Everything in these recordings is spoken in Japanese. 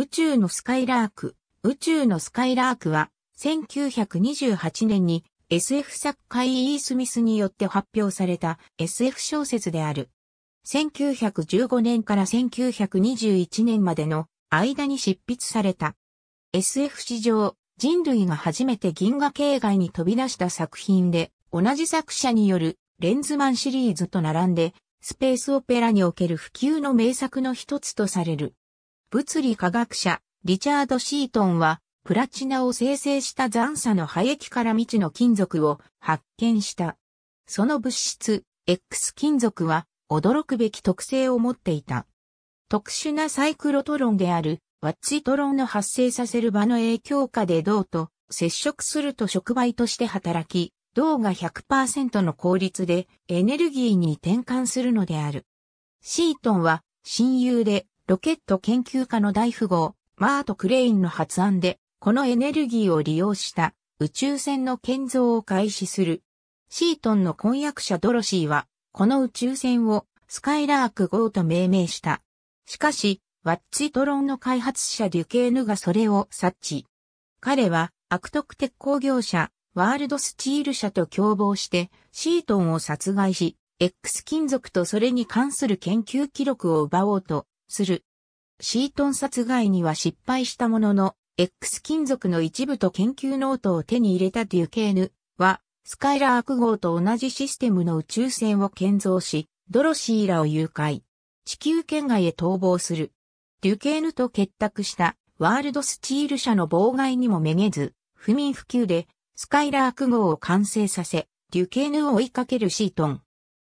宇宙のスカイラーク。宇宙のスカイラークは、1928年に SF 作家イー・スミスによって発表された SF 小説である。1915年から1921年までの間に執筆された。SF 史上、人類が初めて銀河系外に飛び出した作品で、同じ作者によるレンズマンシリーズと並んで、スペースオペラにおける普及の名作の一つとされる。物理科学者、リチャード・シートンは、プラチナを生成した残差の廃液から未知の金属を発見した。その物質、X 金属は、驚くべき特性を持っていた。特殊なサイクロトロンである、ワッチトロンの発生させる場の影響下で銅と接触すると触媒として働き、銅が100%の効率でエネルギーに転換するのである。シートンは親友でロケット研究家の大富豪、マート・クレインの発案で、このエネルギーを利用した宇宙船の建造を開始する。シートンの婚約者ドロシーは、この宇宙船をスカイラーク号と命名した。しかし、ワッチトロンの開発者デュケーヌがそれを察知。彼は、悪徳鉄鋼業者、ワールドスチール社と共謀して、シートンを殺害し、X 金属とそれに関する研究記録を奪おうとする。シートン殺害には失敗したものの、X 金属の一部と研究ノートを手に入れたデュケーヌは、スカイラーク号と同じシステムの宇宙船を建造し、ドロシーラを誘拐。地球圏外へ逃亡する。デュケーヌと結託したワールドスチール社の妨害にもめげず、不眠不休でスカイラーク号を完成させ、デュケーヌを追いかけるシートン。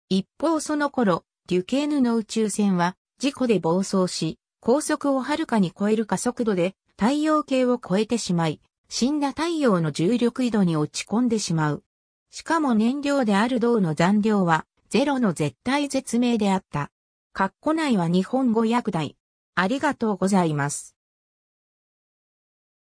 一方その頃、デュケーヌの宇宙船は事故で暴走し、高速をはるかに超える加速度で太陽系を超えてしまい、死んだ太陽の重力緯度に落ち込んでしまう。しかも燃料である銅の残量はゼロの絶対絶命であった。括弧内は日本語訳題。ありがとうございます。